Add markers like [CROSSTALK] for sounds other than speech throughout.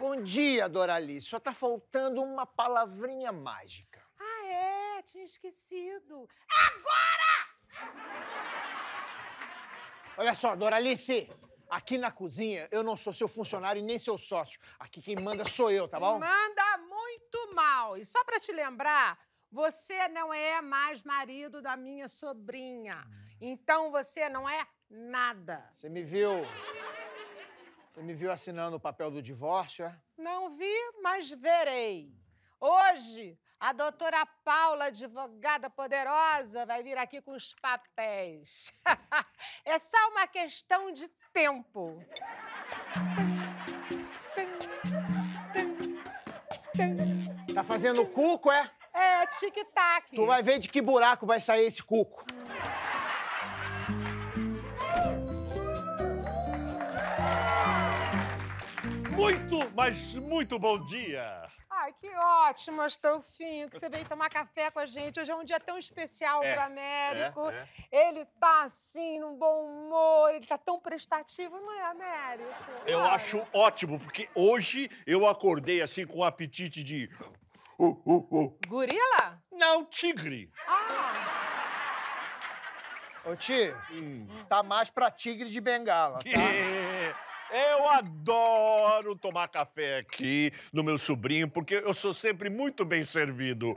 Bom dia, Doralice. Só tá faltando uma palavrinha mágica. Ah, é? Tinha esquecido. Agora! Olha só, Doralice. Aqui na cozinha, eu não sou seu funcionário e nem seu sócio. Aqui quem manda sou eu, tá bom? Manda muito mal. E só para te lembrar, você não é mais marido da minha sobrinha. Hum. Então você não é nada. Você me viu? Você me viu assinando o papel do divórcio, é? Não vi, mas verei. Hoje, a doutora Paula, advogada poderosa, vai vir aqui com os papéis. [LAUGHS] é só uma questão de tempo. Tá fazendo cuco, é? É, tic-tac. Tu vai ver de que buraco vai sair esse cuco. Muito, mas muito bom dia! Ai, que ótimo, Astolfinho, que você veio tomar café com a gente. Hoje é um dia tão especial é, para Américo. É, é. Ele tá assim, num bom humor, ele tá tão prestativo, não é, Américo? Eu Ai. acho ótimo, porque hoje eu acordei assim com um apetite de. Uh, uh, uh. Gorila? Não, tigre. Ah! Ô, Ti, hum. tá mais pra tigre de bengala, tá? [LAUGHS] É. Eu adoro tomar café aqui no meu sobrinho, porque eu sou sempre muito bem servido.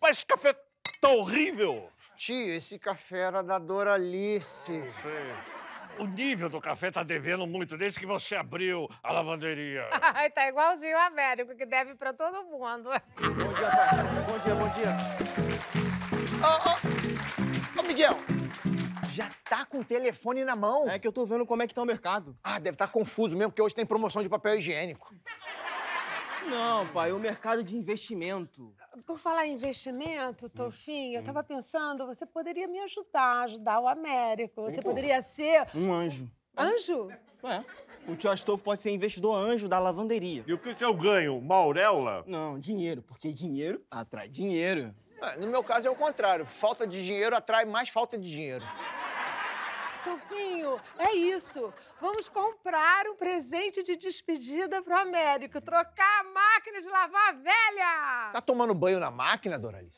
Mas esse café tá horrível! Tio, esse café era da Doralice. Sei. O nível do café tá devendo muito desde que você abriu a lavanderia. [LAUGHS] tá igualzinho o Américo, que deve pra todo mundo. Bom dia, pai. Bom dia, bom dia. Ô, oh, oh. oh, Miguel, já tá com o telefone na mão. É que eu tô vendo como é que tá o mercado. Ah, deve estar tá confuso mesmo, porque hoje tem promoção de papel higiênico. Não, pai, o mercado de investimento. Por falar em investimento, Tofinho, eu hum. tava pensando, você poderia me ajudar, ajudar o Américo. Você hum, poderia ser. Um anjo. Anjo? É. O tio Astolfo pode ser investidor anjo da lavanderia. E o que, que eu ganho? Uma auréola? Não, dinheiro, porque dinheiro atrai dinheiro. Ah, no meu caso é o contrário. Falta de dinheiro atrai mais falta de dinheiro. Tufinho, é isso. Vamos comprar um presente de despedida pro Américo. Trocar a máquina de lavar velha. Tá tomando banho na máquina, Doralice?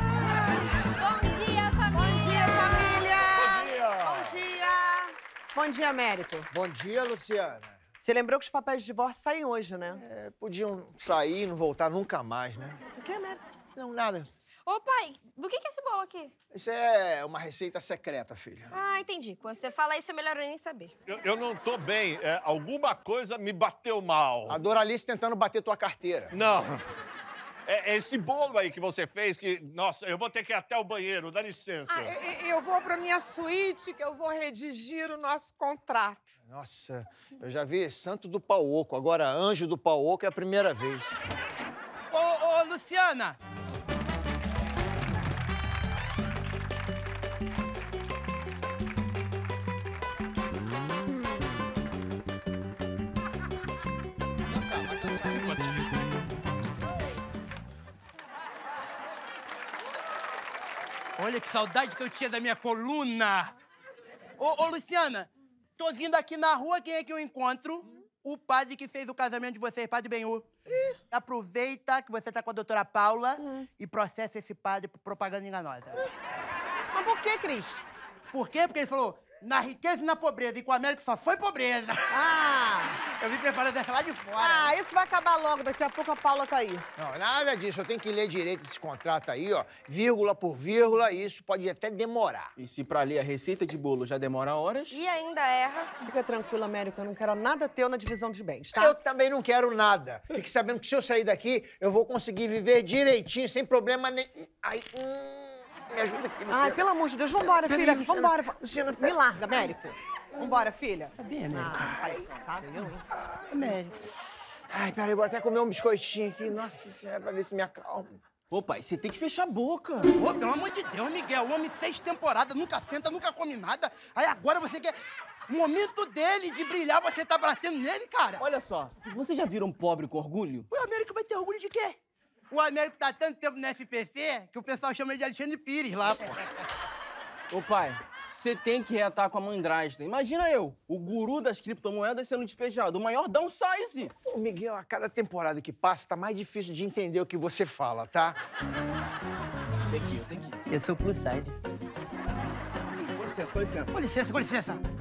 Bom dia, família. Bom dia, família. Bom dia. Bom dia. Bom dia, Américo. Bom dia, Luciana. Você lembrou que os papéis de divórcio saem hoje, né? É, podiam sair e não voltar nunca mais, né? O que, Américo? Não, nada. Ô, pai, do que, é esse bolo aqui? Isso é uma receita secreta, filha. Ah, entendi. Quando você fala isso, é melhor eu nem saber. Eu, eu não tô bem. É, alguma coisa me bateu mal. A Doralice tentando bater tua carteira. Não. É, é esse bolo aí que você fez que... Nossa, eu vou ter que ir até o banheiro. Dá licença. Ah, eu, eu vou pra minha suíte que eu vou redigir o nosso contrato. Nossa, eu já vi santo do pau oco. Agora anjo do pau oco é a primeira vez. Ô, ô, Luciana! Olha que saudade que eu tinha da minha coluna. Ô, ô Luciana, tô vindo aqui na rua, quem é que eu encontro? O padre que fez o casamento de vocês, padre Benhur. Aproveita que você tá com a doutora Paula hum. e processa esse padre por propaganda enganosa. Mas por que, Cris? Por quê? Porque ele falou, na riqueza e na pobreza, e com a América só foi pobreza. Ah! Eu vim preparando essa lá de fora. Ah, isso vai acabar logo, daqui a pouco a Paula tá aí. Não, nada disso, eu tenho que ler direito esse contrato aí, ó, vírgula por vírgula, isso pode até demorar. E se pra ler a receita de bolo já demora horas? E ainda erra. Fica tranquila, Américo, eu não quero nada teu na divisão de bens, tá? Eu também não quero nada. Fique sabendo que se eu sair daqui, eu vou conseguir viver direitinho, sem problema nem... Ai, hum... Me ajuda aqui, Luciana. Ai, pelo amor de Deus, vambora, Luciana, filha, peraí, Luciana, vambora. Luciana, Me larga, Mérico. Vambora, filha. Tá bem, Américo. Ah, palhaçada, meu, hein? Ah, Américo. Ai, peraí, vou até comer um biscoitinho aqui. Nossa senhora, pra ver se me acalma. Ô, pai, você tem que fechar a boca. Ô, pelo amor de Deus, Miguel. O homem fez temporada, nunca senta, nunca come nada. Aí agora você quer... Momento dele de brilhar, você tá batendo nele, cara. Olha só, você já viram um pobre com orgulho? O Américo vai ter orgulho de quê? O Américo tá tanto tempo na FPC que o pessoal chama ele de Alexandre Pires lá, pô. Ô, pai, você tem que reatar com a mandrasta. Imagina eu, o guru das criptomoedas sendo despejado, o maior downsize. Ô, Miguel, a cada temporada que passa, tá mais difícil de entender o que você fala, tá? Tem que ir, tem que ir. Eu sou plus size. Com licença, com licença. Com licença, com licença.